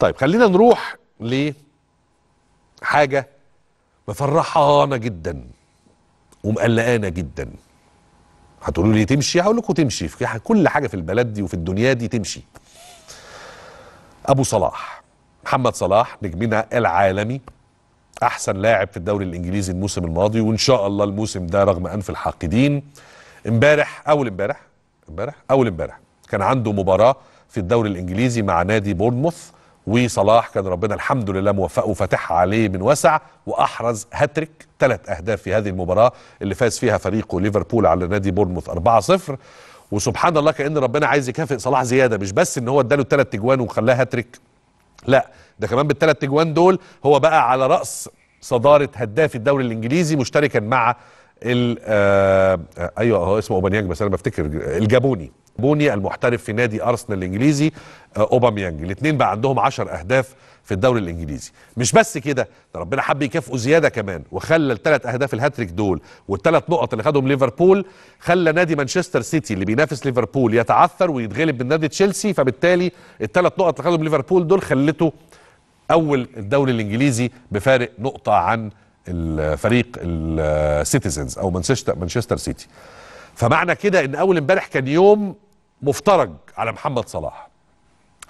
طيب خلينا نروح لحاجه مفرحانه جدا ومقلقانه جدا هتقولوا لي تمشي هقول لكم تمشي في كل حاجه في البلد دي وفي الدنيا دي تمشي ابو صلاح محمد صلاح نجمنا العالمي احسن لاعب في الدوري الانجليزي الموسم الماضي وان شاء الله الموسم ده رغم انف الحاقدين امبارح اول امبارح امبارح اول امبارح كان عنده مباراه في الدوري الانجليزي مع نادي بورنموث وصلاح كان ربنا الحمد لله موفقه وفتح عليه من وسع واحرز هاتريك ثلاث اهداف في هذه المباراه اللي فاز فيها فريقه ليفربول على نادي بورنموث 4-0 وسبحان الله كان ربنا عايز يكافئ صلاح زياده مش بس ان هو اداله الثلاث تجوان وخلاه هاتريك لا ده كمان بالثلاث تجوان دول هو بقى على راس صداره هداف الدوري الانجليزي مشتركا مع آه، ايوه هو اسمه اوباميانج بس انا بفتكر الجابوني بوني المحترف في نادي ارسنال الانجليزي آه، اوباميانج الاثنين بقى عندهم 10 اهداف في الدوري الانجليزي مش بس كده ده ربنا حب يكافئه زياده كمان وخلى الثلاث اهداف الهاتريك دول والثلاث نقط اللي خدهم ليفربول خلى نادي مانشستر سيتي اللي بينافس ليفربول يتعثر ويتغلب من نادي تشيلسي فبالتالي الثلاث نقط اللي خدهم ليفربول دول خلته اول الدوري الانجليزي بفارق نقطه عن الفريق السيتيزنز او مانشستر مانشستر سيتي فمعنى كده ان اول امبارح كان يوم مفترج على محمد صلاح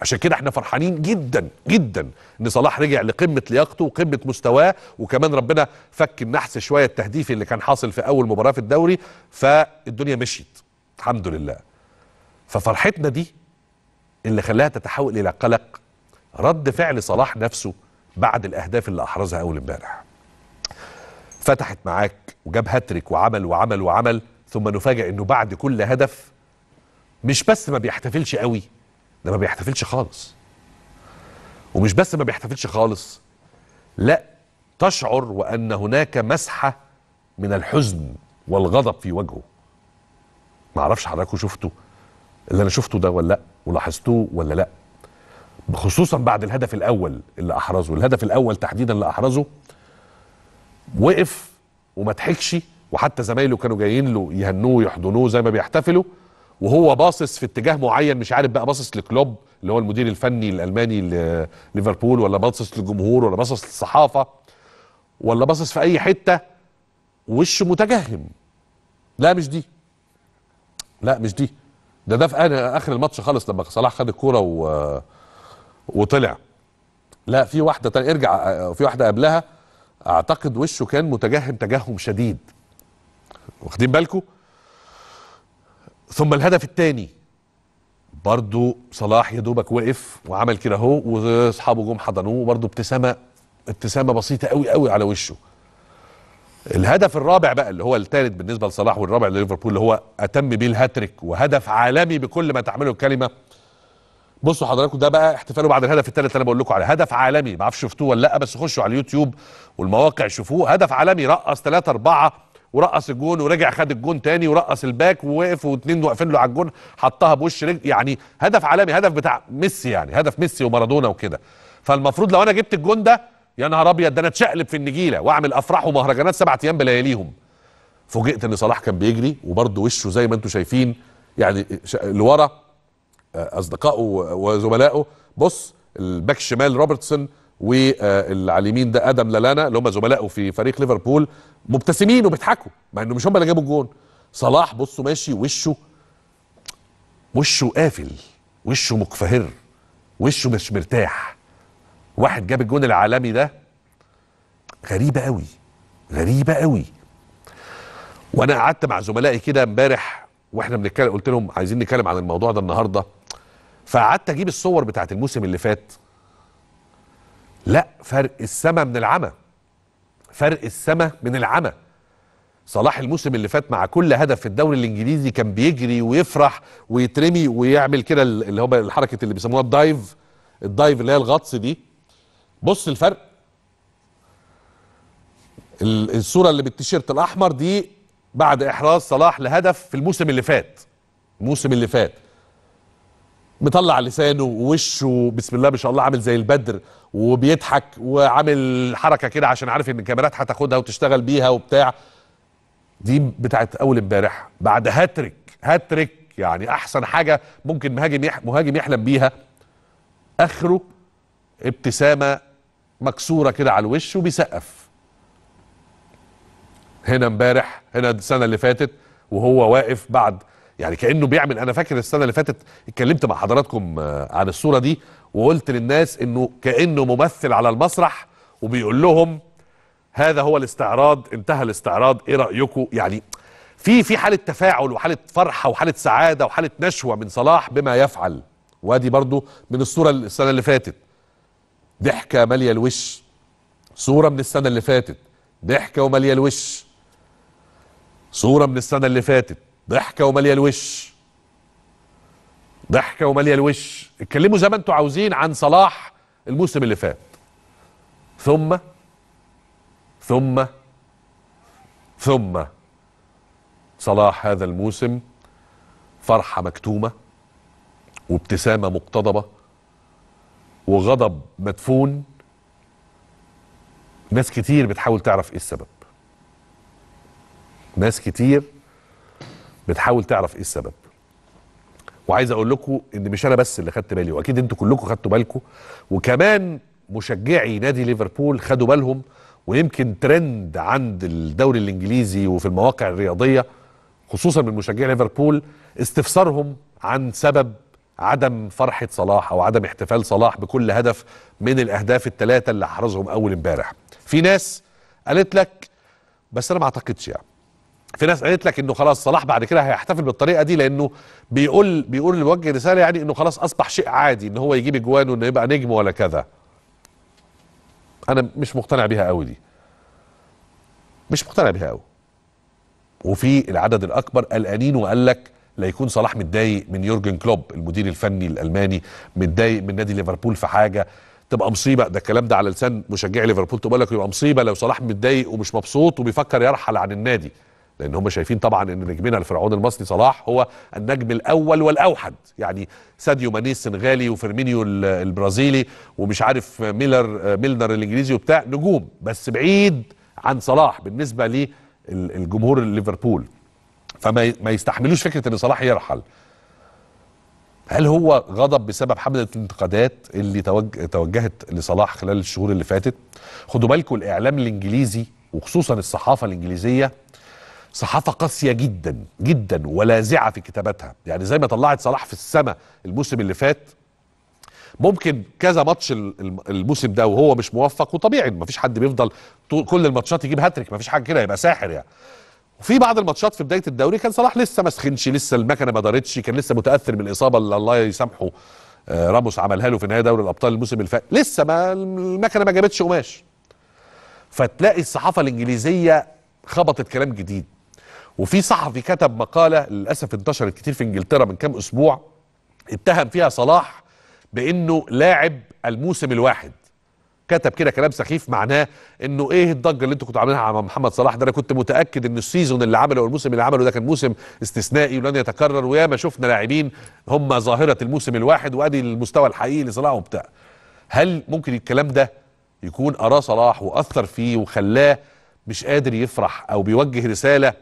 عشان كده احنا فرحانين جدا جدا ان صلاح رجع لقمه لياقته وقمه مستواه وكمان ربنا فك النحس شويه التهديفي اللي كان حاصل في اول مباراه في الدوري فالدنيا مشيت الحمد لله ففرحتنا دي اللي خلاها تتحول الى قلق رد فعل صلاح نفسه بعد الاهداف اللي احرزها اول امبارح فتحت معاك وجاب هاتريك وعمل وعمل وعمل ثم نفاجئ انه بعد كل هدف مش بس ما بيحتفلش قوي ده ما بيحتفلش خالص ومش بس ما بيحتفلش خالص لا تشعر وان هناك مسحه من الحزن والغضب في وجهه ما اعرفش حضراتكم شفتوا اللي انا شفته ده ولا لا ولاحظتوه ولا لا خصوصا بعد الهدف الاول اللي احرزه الهدف الاول تحديدا اللي احرزه وقف وما ضحكش وحتى زمايله كانوا جايين له يهنوه ويحضنوه زي ما بيحتفلوا وهو باصص في اتجاه معين مش عارف بقى باصص لكلوب اللي هو المدير الفني الالماني لليفربول ولا باصص للجمهور ولا باصص للصحافه ولا باصص في اي حته وشه متجهم لا مش دي لا مش دي ده ده في اخر الماتش خالص لما صلاح خد الكوره و... وطلع لا في واحده تانية ارجع آه، في واحده قبلها اعتقد وشه كان متجهم تجهم شديد واخدين بالكم ثم الهدف الثاني برضو صلاح يا دوبك وقف وعمل كده اهو واصحابه جم حضنوه برضو ابتسامه ابتسامه بسيطه قوي قوي على وشه الهدف الرابع بقى اللي هو الثالث بالنسبه لصلاح والرابع لليفربول اللي هو اتم بيه الهاتريك وهدف عالمي بكل ما تحمله الكلمه بصوا حضراتكم ده بقى احتفاله بعد الهدف الثالث اللي انا بقول لكم عليه هدف عالمي ما اعرفش شفتوه ولا لا بس خشوا على اليوتيوب والمواقع شوفوه هدف عالمي رقص 3 4 ورقص الجون ورجع خد الجون تاني ورقص الباك ووقف واثنين واقفين له على الجون حطها بوش رجل يعني هدف عالمي هدف بتاع ميسي يعني هدف ميسي ومارادونا وكده فالمفروض لو انا جبت الجون ده يا نهار ابيض ده انا اتشقلب في النجيله واعمل افراح ومهرجانات سبعة ايام بلياليهم فوجئت ان صلاح كان بيجري وبرده وشه زي ما انتم شايفين يعني لورا اصدقائه وزملائه بص الباك الشمال روبرتسون واللي على اليمين ده ادم لالانا اللي هم زملائه في فريق ليفربول مبتسمين وبيضحكوا مع انه مش هم اللي جابوا الجون صلاح بصوا ماشي وشه وشه قافل وشه مقفهر وشه مش مرتاح واحد جاب الجون العالمي ده غريبه قوي غريبه قوي وانا قعدت مع زملائي كده امبارح واحنا بنتكلم قلت لهم عايزين نتكلم عن الموضوع ده النهارده فقعدت اجيب الصور بتاعت الموسم اللي فات لا فرق السما من العمى فرق السما من العمى صلاح الموسم اللي فات مع كل هدف في الدوري الانجليزي كان بيجري ويفرح ويترمي ويعمل كده اللي هو الحركه اللي بيسموها الدايف الدايف اللي هي الغطس دي بص الفرق الصوره اللي بالتيشيرت الاحمر دي بعد احراز صلاح لهدف في الموسم اللي فات الموسم اللي فات مطلع لسانه ووشه بسم الله ما شاء الله عامل زي البدر وبيضحك وعامل حركه كده عشان عارف ان الكاميرات هتاخدها وتشتغل بيها وبتاع دي بتاعت اول امبارح بعد هاتريك هاتريك يعني احسن حاجه ممكن مهاجم يح... مهاجم يحلم بيها اخره ابتسامه مكسوره كده على الوش وبيسقف هنا امبارح هنا السنه اللي فاتت وهو واقف بعد يعني كانه بيعمل انا فاكر السنه اللي فاتت اتكلمت مع حضراتكم آه، عن الصوره دي وقلت للناس انه كانه ممثل على المسرح وبيقول لهم هذا هو الاستعراض انتهى الاستعراض ايه رايكم يعني في في حاله تفاعل وحاله فرحه وحاله سعاده وحاله نشوه من صلاح بما يفعل وادي برضو من الصوره السنه اللي فاتت ضحكه ماليه الوش صوره من السنه اللي فاتت ضحكه وماليه الوش صوره من السنه اللي فاتت ضحكه وماليه الوش ضحكه وماليه الوش اتكلموا زي ما انتوا عاوزين عن صلاح الموسم اللي فات ثم ثم ثم صلاح هذا الموسم فرحه مكتومه وابتسامه مقتضبه وغضب مدفون ناس كتير بتحاول تعرف ايه السبب ناس كتير بتحاول تعرف ايه السبب وعايز اقول لكم ان مش انا بس اللي خدت بالي واكيد انتوا كلكم خدتوا بالكم وكمان مشجعي نادي ليفربول خدوا بالهم ويمكن ترند عند الدوري الانجليزي وفي المواقع الرياضيه خصوصا من مشجعي ليفربول استفسارهم عن سبب عدم فرحه صلاح او عدم احتفال صلاح بكل هدف من الاهداف الثلاثه اللي احرزهم اول امبارح في ناس قالت لك بس انا ما اعتقدش يعني في ناس قالت لك انه خلاص صلاح بعد كده هيحتفل بالطريقه دي لانه بيقول بيقول اللي وجه رساله يعني انه خلاص اصبح شيء عادي ان هو يجيب اجوان وانه يبقى نجم ولا كذا. انا مش مقتنع بيها قوي دي. مش مقتنع بيها قوي. وفي العدد الاكبر قلقانين وقال لك لا يكون صلاح متضايق من يورجن كلوب المدير الفني الالماني متضايق من نادي ليفربول في حاجه تبقى مصيبه ده الكلام ده على لسان مشجعي ليفربول تقول لك يبقى مصيبه لو صلاح متضايق ومش مبسوط وبيفكر يرحل عن النادي. لان هم شايفين طبعا ان نجمنا الفرعون المصري صلاح هو النجم الاول والاوحد يعني ساديو ماني السنغالي وفيرمينيو البرازيلي ومش عارف ميلر ميلنر الانجليزي وبتاع نجوم بس بعيد عن صلاح بالنسبه للجمهور ليفربول فما يستحملوش فكره ان صلاح يرحل هل هو غضب بسبب حمله الانتقادات اللي توجهت لصلاح خلال الشهور اللي فاتت خدوا بالكم الاعلام الانجليزي وخصوصا الصحافه الانجليزيه صحافة قاسية جدا جدا ولاذعة في كتاباتها يعني زي ما طلعت صلاح في السماء الموسم اللي فات ممكن كذا ماتش الموسم ده وهو مش موفق وطبيعي ما فيش حد بيفضل كل الماتشات يجيب هاتريك ما فيش حاجه كده يبقى ساحر يعني وفي بعض الماتشات في بدايه الدوري كان صلاح لسه ما سخنش لسه المكنه ما دارتش كان لسه متاثر من الإصابة اللي الله يسامحه آه، راموس عملها له في نهايه دوري الابطال الموسم اللي فات لسه ما المكنه ما جابتش قماش فتلاقي الصحافه الانجليزيه خبطت كلام جديد وفي صحفي كتب مقاله للاسف انتشرت كتير في انجلترا من كام اسبوع اتهم فيها صلاح بانه لاعب الموسم الواحد كتب كده كلام سخيف معناه انه ايه الضجه اللي انتوا كنتوا عاملينها على محمد صلاح ده انا كنت متاكد ان السيزون اللي عمله والموسم اللي عمله ده كان موسم استثنائي ولن يتكرر وياما شفنا لاعبين هم ظاهره الموسم الواحد وادي المستوى الحقيقي لصلاح وبتاع هل ممكن الكلام ده يكون اراه صلاح واثر فيه وخلاه مش قادر يفرح او بيوجه رساله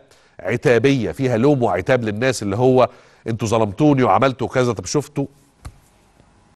عتابيه فيها لوم وعتاب للناس اللي هو انتوا ظلمتوني وعملتوا كذا طب شفتوا